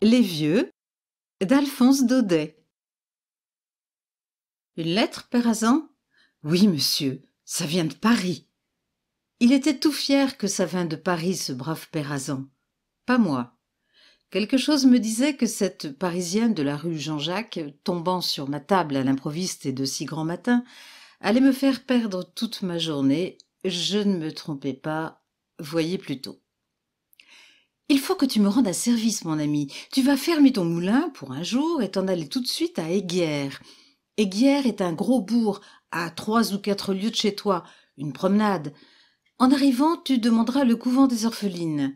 Les Vieux d'Alphonse Daudet. Une lettre, Pérazan Oui, monsieur, ça vient de Paris. Il était tout fier que ça vînt de Paris, ce brave Pérazan. Pas moi. Quelque chose me disait que cette Parisienne de la rue Jean-Jacques, tombant sur ma table à l'improviste et de si grand matin, allait me faire perdre toute ma journée. Je ne me trompais pas, voyez plutôt. Il faut que tu me rendes un service, mon ami. Tu vas fermer ton moulin pour un jour et t'en aller tout de suite à Aiguières. Aiguières est un gros bourg à trois ou quatre lieues de chez toi, une promenade. En arrivant, tu demanderas le couvent des orphelines.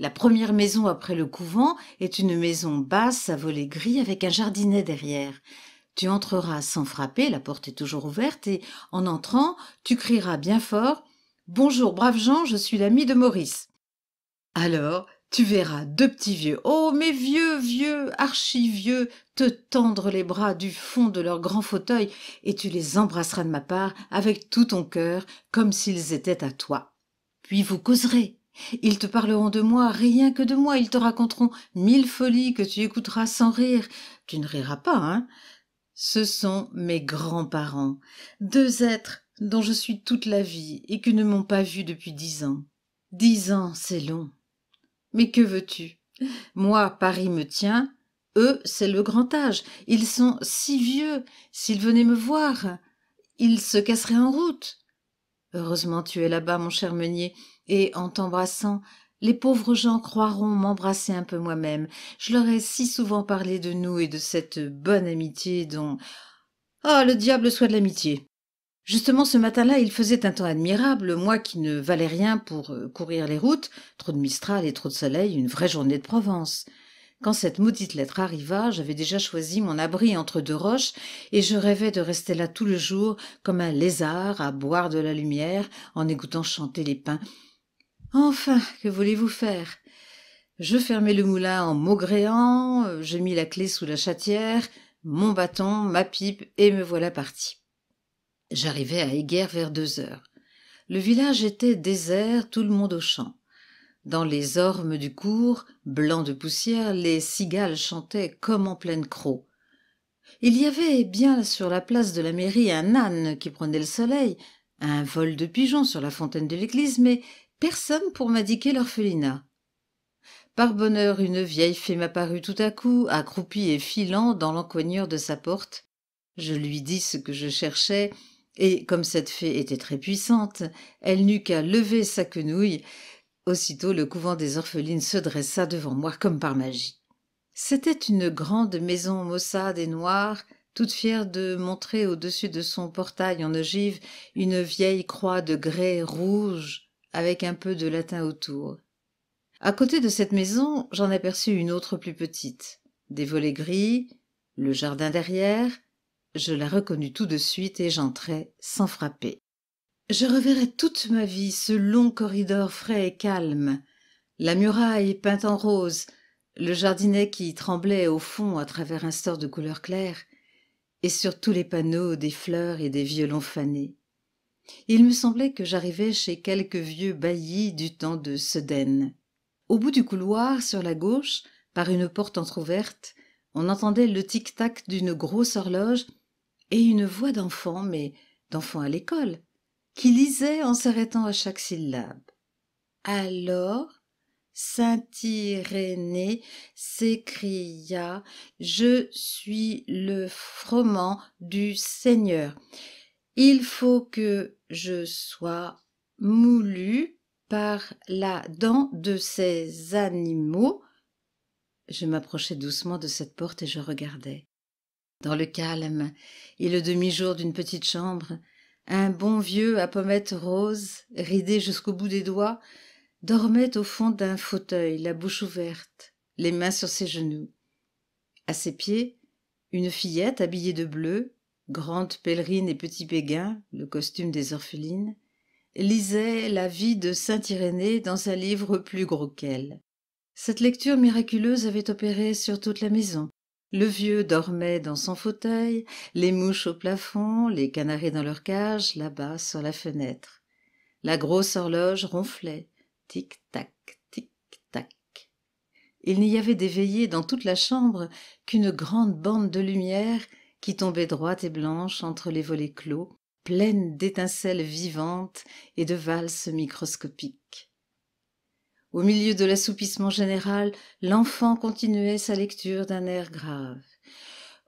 La première maison après le couvent est une maison basse à volets gris avec un jardinet derrière. Tu entreras sans frapper, la porte est toujours ouverte, et en entrant, tu crieras bien fort Bonjour, brave Jean, je suis l'ami de Maurice. Alors, tu verras deux petits vieux, oh mes vieux, vieux, archivieux, te tendre les bras du fond de leur grand fauteuil, et tu les embrasseras de ma part avec tout ton cœur, comme s'ils étaient à toi. Puis vous causerez. Ils te parleront de moi, rien que de moi, ils te raconteront mille folies que tu écouteras sans rire. Tu ne riras pas, hein? Ce sont mes grands-parents, deux êtres dont je suis toute la vie et qui ne m'ont pas vu depuis dix ans. Dix ans, c'est long. Mais que veux-tu Moi, Paris me tient. Eux, c'est le grand âge. Ils sont si vieux. S'ils venaient me voir, ils se casseraient en route. Heureusement, tu es là-bas, mon cher meunier, et en t'embrassant, les pauvres gens croiront m'embrasser un peu moi-même. Je leur ai si souvent parlé de nous et de cette bonne amitié dont. Ah, le diable soit de l'amitié Justement, ce matin-là, il faisait un temps admirable, moi qui ne valais rien pour euh, courir les routes, trop de mistral et trop de soleil, une vraie journée de Provence. Quand cette maudite lettre arriva, j'avais déjà choisi mon abri entre deux roches, et je rêvais de rester là tout le jour, comme un lézard, à boire de la lumière, en écoutant chanter les pins. Enfin, que voulez-vous faire Je fermai le moulin en maugréant, euh, je mis la clé sous la chatière, mon bâton, ma pipe, et me voilà parti. J'arrivai à Eiguer vers deux heures. Le village était désert, tout le monde au champ. Dans les ormes du cours, blancs de poussière, les cigales chantaient comme en pleine croix. Il y avait bien sur la place de la mairie un âne qui prenait le soleil, un vol de pigeons sur la fontaine de l'église, mais personne pour m'indiquer l'orphelinat. Par bonheur, une vieille fée m'apparut tout à coup, accroupie et filant dans l'encoignure de sa porte. Je lui dis ce que je cherchais, et comme cette fée était très puissante, elle n'eut qu'à lever sa quenouille. Aussitôt le couvent des orphelines se dressa devant moi comme par magie. C'était une grande maison maussade et noire, toute fière de montrer au-dessus de son portail en ogive une vieille croix de grès rouge avec un peu de latin autour. À côté de cette maison, j'en aperçus une autre plus petite, des volets gris, le jardin derrière, je la reconnus tout de suite et j'entrai sans frapper. Je reverrai toute ma vie ce long corridor frais et calme, la muraille peinte en rose, le jardinet qui tremblait au fond à travers un store de couleur claire, et sur tous les panneaux des fleurs et des violons fanés. Il me semblait que j'arrivais chez quelque vieux bailli du temps de Sedaine. Au bout du couloir, sur la gauche, par une porte entr'ouverte, on entendait le tic-tac d'une grosse horloge et une voix d'enfant, mais d'enfant à l'école, qui lisait en s'arrêtant à chaque syllabe. Alors Saint Irénée s'écria Je suis le froment du Seigneur. Il faut que je sois moulu par la dent de ces animaux. Je m'approchai doucement de cette porte et je regardais. Dans le calme et le demi-jour d'une petite chambre, un bon vieux à pommettes roses, ridé jusqu'au bout des doigts, dormait au fond d'un fauteuil, la bouche ouverte, les mains sur ses genoux. À ses pieds, une fillette habillée de bleu, grande pèlerine et petit béguin, le costume des orphelines, lisait la vie de saint Irénée dans un livre plus gros qu'elle. Cette lecture miraculeuse avait opéré sur toute la maison. Le vieux dormait dans son fauteuil, les mouches au plafond, les canaris dans leur cage, là-bas sur la fenêtre. La grosse horloge ronflait, tic-tac, tic-tac. Il n'y avait d'éveillé dans toute la chambre qu'une grande bande de lumière qui tombait droite et blanche entre les volets clos, pleine d'étincelles vivantes et de valses microscopiques. Au milieu de l'assoupissement général, l'enfant continuait sa lecture d'un air grave.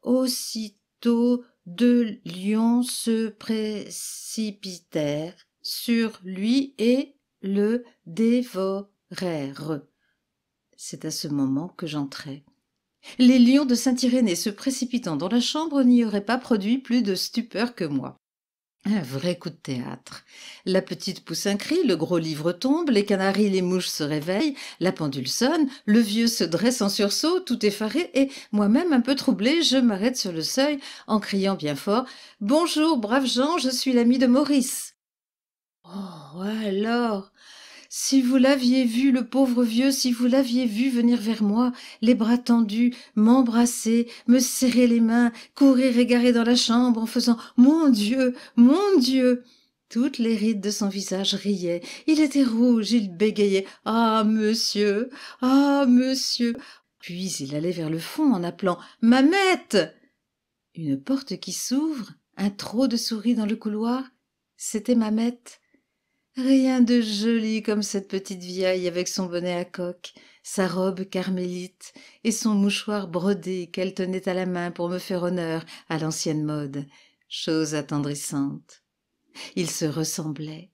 Aussitôt, deux lions se précipitèrent sur lui et le dévorèrent. C'est à ce moment que j'entrai. Les lions de Saint-Irénée se précipitant dans la chambre n'y auraient pas produit plus de stupeur que moi. Un vrai coup de théâtre. La petite poussin crie, le gros livre tombe, les canaris, les mouches se réveillent, la pendule sonne, le vieux se dresse en sursaut, tout effaré, et moi-même un peu troublé, je m'arrête sur le seuil en criant bien fort Bonjour, brave Jean, je suis l'ami de Maurice. Oh, alors si vous l'aviez vu, le pauvre vieux, si vous l'aviez vu venir vers moi, les bras tendus, m'embrasser, me serrer les mains, courir égaré dans la chambre en faisant Mon Dieu, mon Dieu. Toutes les rides de son visage riaient. Il était rouge, il bégayait. Ah, monsieur. Ah, monsieur. Puis il allait vers le fond en appelant Mamette. Une porte qui s'ouvre, un trot de souris dans le couloir. C'était Mamette. Rien de joli comme cette petite vieille avec son bonnet à coque, sa robe carmélite et son mouchoir brodé qu'elle tenait à la main pour me faire honneur à l'ancienne mode, chose attendrissante. Il se ressemblait.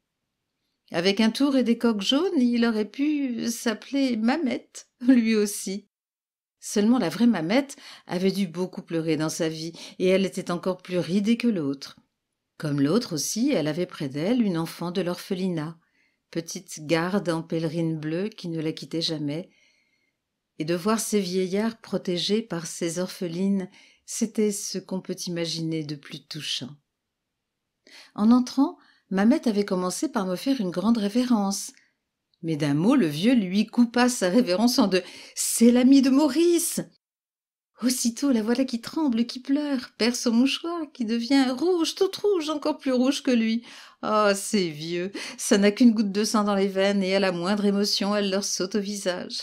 Avec un tour et des coques jaunes, il aurait pu s'appeler Mamette, lui aussi. Seulement la vraie Mamette avait dû beaucoup pleurer dans sa vie, et elle était encore plus ridée que l'autre. Comme l'autre aussi, elle avait près d'elle une enfant de l'orphelinat, petite garde en pèlerine bleue qui ne la quittait jamais, et de voir ces vieillards protégés par ces orphelines, c'était ce qu'on peut imaginer de plus touchant. En entrant, Mamette avait commencé par me faire une grande révérence. Mais d'un mot, le vieux lui coupa sa révérence en deux. C'est l'ami de Maurice Aussitôt la voilà qui tremble, qui pleure, perce son mouchoir, qui devient rouge, toute rouge, encore plus rouge que lui. Ah c'est vieux, ça n'a qu'une goutte de sang dans les veines, et à la moindre émotion, elle leur saute au visage.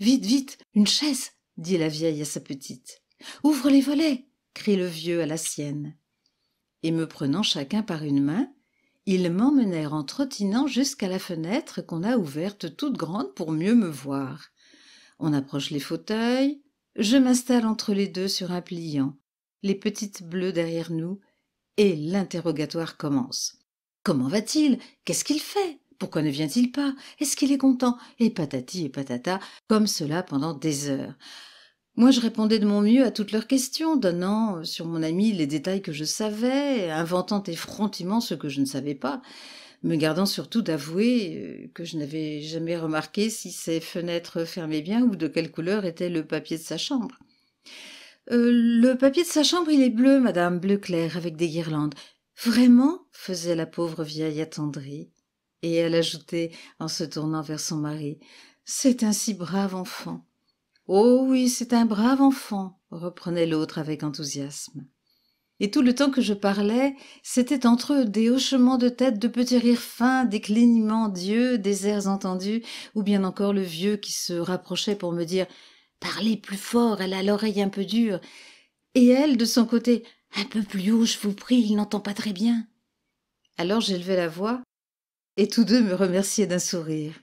Vite, vite, une chaise, dit la vieille à sa petite. Ouvre les volets, crie le vieux à la sienne. Et me prenant chacun par une main, ils m'emmenèrent en trottinant jusqu'à la fenêtre qu'on a ouverte toute grande pour mieux me voir. On approche les fauteuils, je m'installe entre les deux sur un pliant, les petites bleues derrière nous, et l'interrogatoire commence. Comment va-t-il Qu'est-ce qu'il fait Pourquoi ne vient-il pas Est-ce qu'il est content Et patati et patata, comme cela pendant des heures. Moi, je répondais de mon mieux à toutes leurs questions, donnant sur mon ami les détails que je savais, inventant effrontément ce que je ne savais pas me gardant surtout d'avouer euh, que je n'avais jamais remarqué si ses fenêtres fermaient bien ou de quelle couleur était le papier de sa chambre. Euh, le papier de sa chambre, il est bleu, madame, bleu clair, avec des guirlandes. Vraiment faisait la pauvre vieille attendrie. Et elle ajoutait, en se tournant vers son mari, C'est un si brave enfant. Oh oui, c'est un brave enfant, reprenait l'autre avec enthousiasme. Et tout le temps que je parlais, c'était entre eux des hochements de tête, de petits rires fins, des clignements d'yeux, des airs entendus, ou bien encore le vieux qui se rapprochait pour me dire Parlez plus fort, elle a l'oreille un peu dure. Et elle, de son côté, un peu plus haut, je vous prie, il n'entend pas très bien. Alors j'élevais la voix, et tous deux me remerciaient d'un sourire.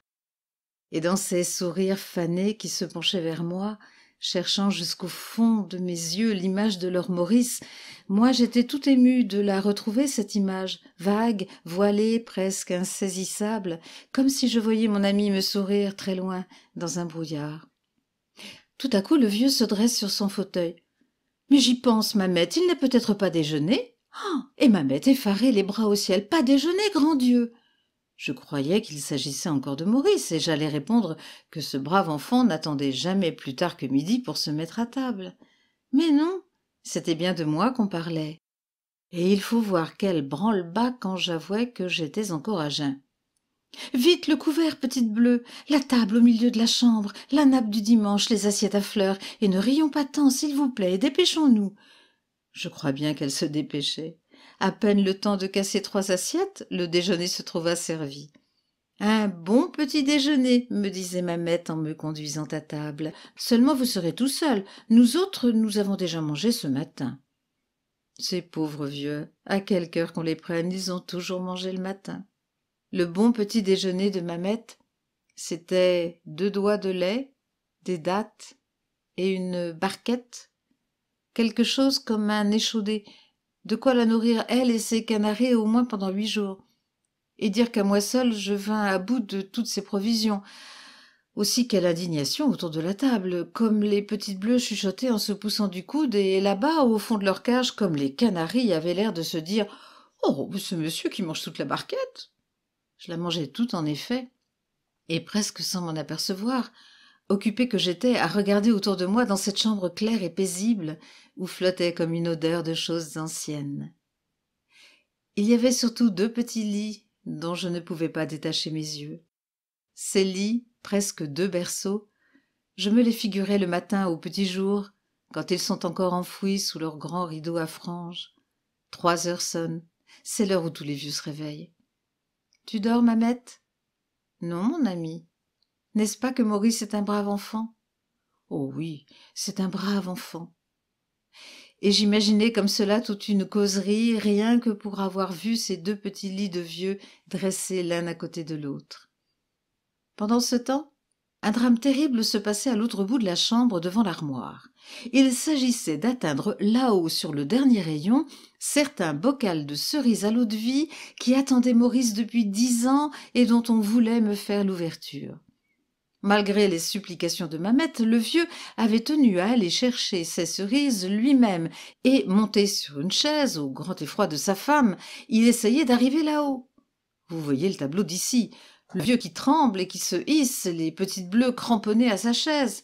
Et dans ces sourires fanés qui se penchaient vers moi, cherchant jusqu'au fond de mes yeux l'image de leur Maurice, moi j'étais tout émue de la retrouver, cette image, vague, voilée, presque insaisissable, comme si je voyais mon ami me sourire très loin, dans un brouillard. Tout à coup le vieux se dresse sur son fauteuil. Mais j'y pense, Mamette, il n'est peut-être pas déjeuné. Ah et Mamette, effarée, les bras au ciel, pas déjeuné, grand Dieu. Je croyais qu'il s'agissait encore de Maurice, et j'allais répondre que ce brave enfant n'attendait jamais plus tard que midi pour se mettre à table. Mais non, c'était bien de moi qu'on parlait. Et il faut voir quel branle-bas quand j'avouais que j'étais encore à jeun. Vite le couvert, petite bleue, la table au milieu de la chambre, la nappe du dimanche, les assiettes à fleurs, et ne rions pas tant, s'il vous plaît, dépêchons-nous. Je crois bien qu'elle se dépêchait à peine le temps de casser trois assiettes, le déjeuner se trouva servi. Un bon petit déjeuner, me disait Mamette en me conduisant à table. Seulement vous serez tout seul. Nous autres, nous avons déjà mangé ce matin. Ces pauvres vieux, à quelque heure qu'on les prenne, ils ont toujours mangé le matin. Le bon petit déjeuner de Mamette, c'était deux doigts de lait, des dattes et une barquette. Quelque chose comme un échaudé, de quoi la nourrir elle et ses canaris au moins pendant huit jours, et dire qu'à moi seul je vins à bout de toutes ces provisions. Aussi quelle indignation autour de la table, comme les petites bleues chuchotaient en se poussant du coude, et là-bas, au fond de leur cage, comme les canaris avaient l'air de se dire Oh, ce monsieur qui mange toute la barquette Je la mangeais toute en effet, et presque sans m'en apercevoir, occupée que j'étais à regarder autour de moi dans cette chambre claire et paisible où flottait comme une odeur de choses anciennes. Il y avait surtout deux petits lits dont je ne pouvais pas détacher mes yeux. Ces lits, presque deux berceaux, je me les figurais le matin au petit jour, quand ils sont encore enfouis sous leurs grands rideaux à franges. Trois heures sonnent, c'est l'heure où tous les vieux se réveillent. Tu dors, Mamette Non, mon ami, n'est-ce pas que Maurice est un brave enfant Oh oui, c'est un brave enfant. Et j'imaginais comme cela toute une causerie, rien que pour avoir vu ces deux petits lits de vieux dressés l'un à côté de l'autre. Pendant ce temps, un drame terrible se passait à l'autre bout de la chambre devant l'armoire. Il s'agissait d'atteindre là-haut sur le dernier rayon certains bocals de cerises à l'eau de vie qui attendaient Maurice depuis dix ans et dont on voulait me faire l'ouverture. Malgré les supplications de Mamette, le vieux avait tenu à aller chercher ses cerises lui-même, et, monté sur une chaise, au grand effroi de sa femme, il essayait d'arriver là-haut. Vous voyez le tableau d'ici. Le vieux qui tremble et qui se hisse, les petites bleues cramponnées à sa chaise.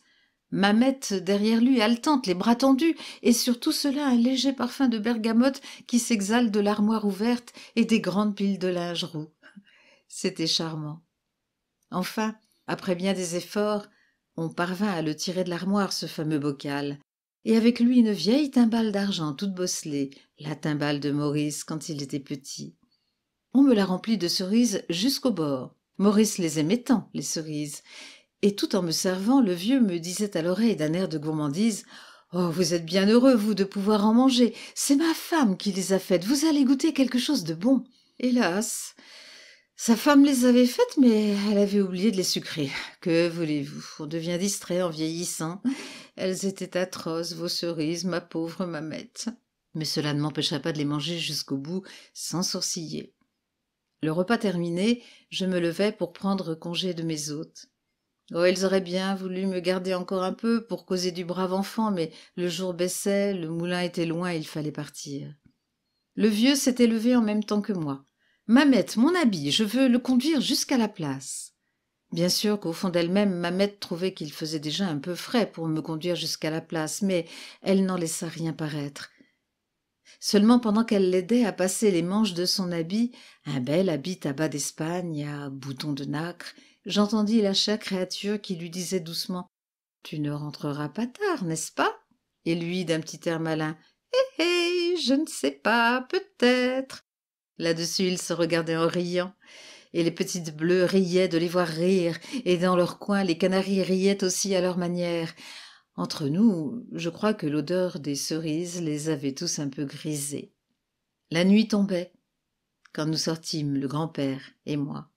Mamette derrière lui, haletante, les bras tendus, et sur tout cela un léger parfum de bergamote qui s'exhale de l'armoire ouverte et des grandes piles de linge roux. C'était charmant. Enfin, après bien des efforts, on parvint à le tirer de l'armoire, ce fameux bocal, et avec lui une vieille timbale d'argent toute bosselée, la timbale de Maurice quand il était petit. On me la remplit de cerises jusqu'au bord. Maurice les aimait tant, les cerises. Et tout en me servant, le vieux me disait à l'oreille d'un air de gourmandise Oh, vous êtes bien heureux, vous, de pouvoir en manger. C'est ma femme qui les a faites. Vous allez goûter quelque chose de bon. Hélas sa femme les avait faites, mais elle avait oublié de les sucrer. Que voulez-vous On devient distrait en vieillissant. Elles étaient atroces, vos cerises, ma pauvre mamette. Mais cela ne m'empêcha pas de les manger jusqu'au bout, sans sourciller. Le repas terminé, je me levai pour prendre congé de mes hôtes. Oh, elles auraient bien voulu me garder encore un peu pour causer du brave enfant, mais le jour baissait, le moulin était loin et il fallait partir. Le vieux s'était levé en même temps que moi. Mamette, mon habit, je veux le conduire jusqu'à la place. Bien sûr qu'au fond d'elle-même, Mamette trouvait qu'il faisait déjà un peu frais pour me conduire jusqu'à la place, mais elle n'en laissa rien paraître. Seulement pendant qu'elle l'aidait à passer les manches de son habit, un bel habit à bas d'Espagne, à boutons de nacre, j'entendis la chère créature qui lui disait doucement Tu ne rentreras pas tard, n'est-ce pas Et lui, d'un petit air malin Hé eh, hé, eh, je ne sais pas, peut-être. Là-dessus, ils se regardaient en riant, et les petites bleues riaient de les voir rire, et dans leur coin, les canaris riaient aussi à leur manière. Entre nous, je crois que l'odeur des cerises les avait tous un peu grisés. La nuit tombait, quand nous sortîmes, le grand-père et moi.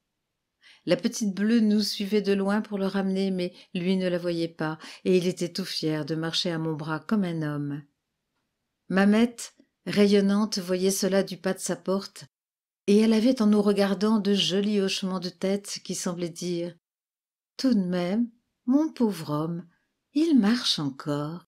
La petite bleue nous suivait de loin pour le ramener, mais lui ne la voyait pas, et il était tout fier de marcher à mon bras comme un homme. Mamette Rayonnante voyait cela du pas de sa porte, et elle avait en nous regardant de jolis hochements de tête qui semblaient dire Tout de même, mon pauvre homme, il marche encore.